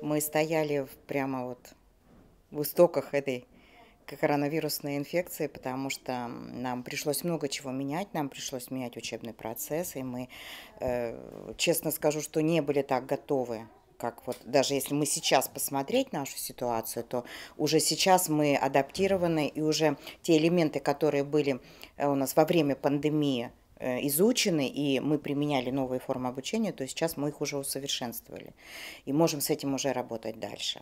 Мы стояли прямо вот в истоках этой коронавирусной инфекции, потому что нам пришлось много чего менять, нам пришлось менять учебный процесс, и мы, э, честно скажу, что не были так готовы как вот даже если мы сейчас посмотреть нашу ситуацию, то уже сейчас мы адаптированы, и уже те элементы, которые были э, у нас во время пандемии, Э, изучены, и мы применяли новые формы обучения, то сейчас мы их уже усовершенствовали. И можем с этим уже работать дальше.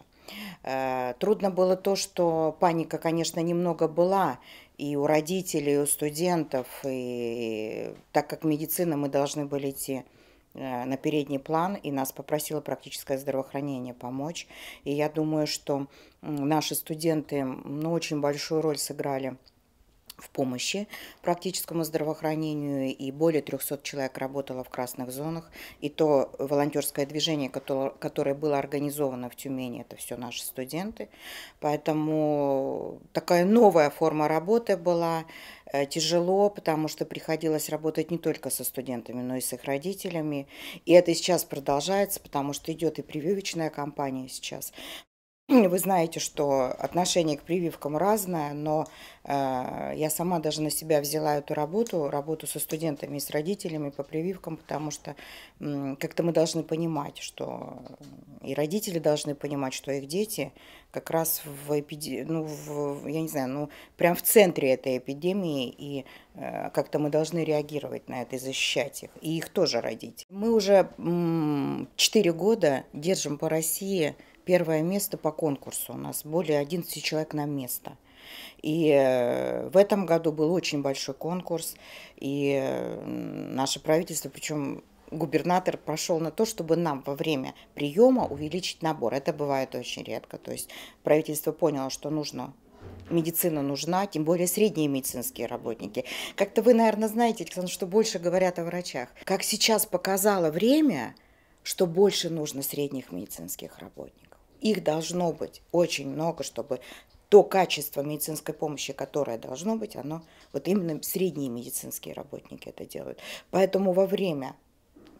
Э, трудно было то, что паника, конечно, немного была, и у родителей, и у студентов, и так как медицина, мы должны были идти э, на передний план, и нас попросило практическое здравоохранение помочь. И я думаю, что наши студенты ну, очень большую роль сыграли – в помощи практическому здравоохранению, и более 300 человек работало в красных зонах. И то волонтерское движение, которое, которое было организовано в Тюмени, это все наши студенты. Поэтому такая новая форма работы была. Э, тяжело, потому что приходилось работать не только со студентами, но и с их родителями. И это сейчас продолжается, потому что идет и прививочная кампания сейчас. Ну, вы знаете, что отношение к прививкам разное, но э, я сама даже на себя взяла эту работу, работу со студентами и с родителями по прививкам, потому что э, как-то мы должны понимать, что и родители должны понимать, что их дети как раз в эпиде... ну, в, я не знаю, ну, прям в центре этой эпидемии, и э, как-то мы должны реагировать на это и защищать их, и их тоже родить. Мы уже четыре года держим по России первое место по конкурсу. У нас более 11 человек на место. И э, в этом году был очень большой конкурс, и э, наше правительство, причем губернатор прошел на то, чтобы нам во время приема увеличить набор. Это бывает очень редко. То есть правительство поняло, что нужно медицина нужна, тем более средние медицинские работники. Как-то вы, наверное, знаете, Александр, что больше говорят о врачах. Как сейчас показало время, что больше нужно средних медицинских работников их должно быть очень много, чтобы то качество медицинской помощи, которое должно быть, оно вот именно средние медицинские работники это делают. Поэтому во время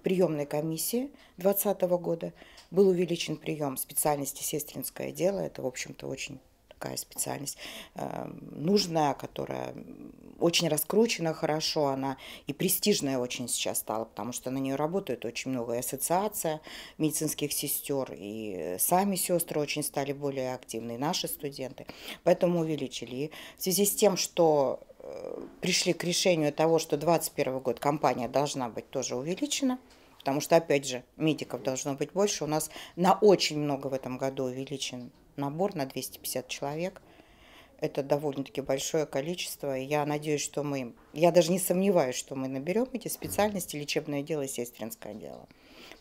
приемной комиссии 2020 года был увеличен прием специальности сестринское дело. Это, в общем-то, очень такая специальность эм, нужная, которая очень раскручена хорошо, она и престижная очень сейчас стала, потому что на нее работает очень много и ассоциация медицинских сестер, и сами сестры очень стали более активны, и наши студенты, поэтому увеличили. И в связи с тем, что э, пришли к решению того, что 2021 год компания должна быть тоже увеличена, потому что, опять же, медиков должно быть больше. У нас на очень много в этом году увеличен набор на 250 человек. Это довольно-таки большое количество. Я надеюсь, что мы... Я даже не сомневаюсь, что мы наберем эти специальности лечебное дело и сестринское дело.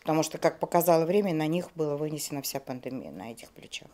Потому что, как показало время, на них была вынесена вся пандемия, на этих плечах.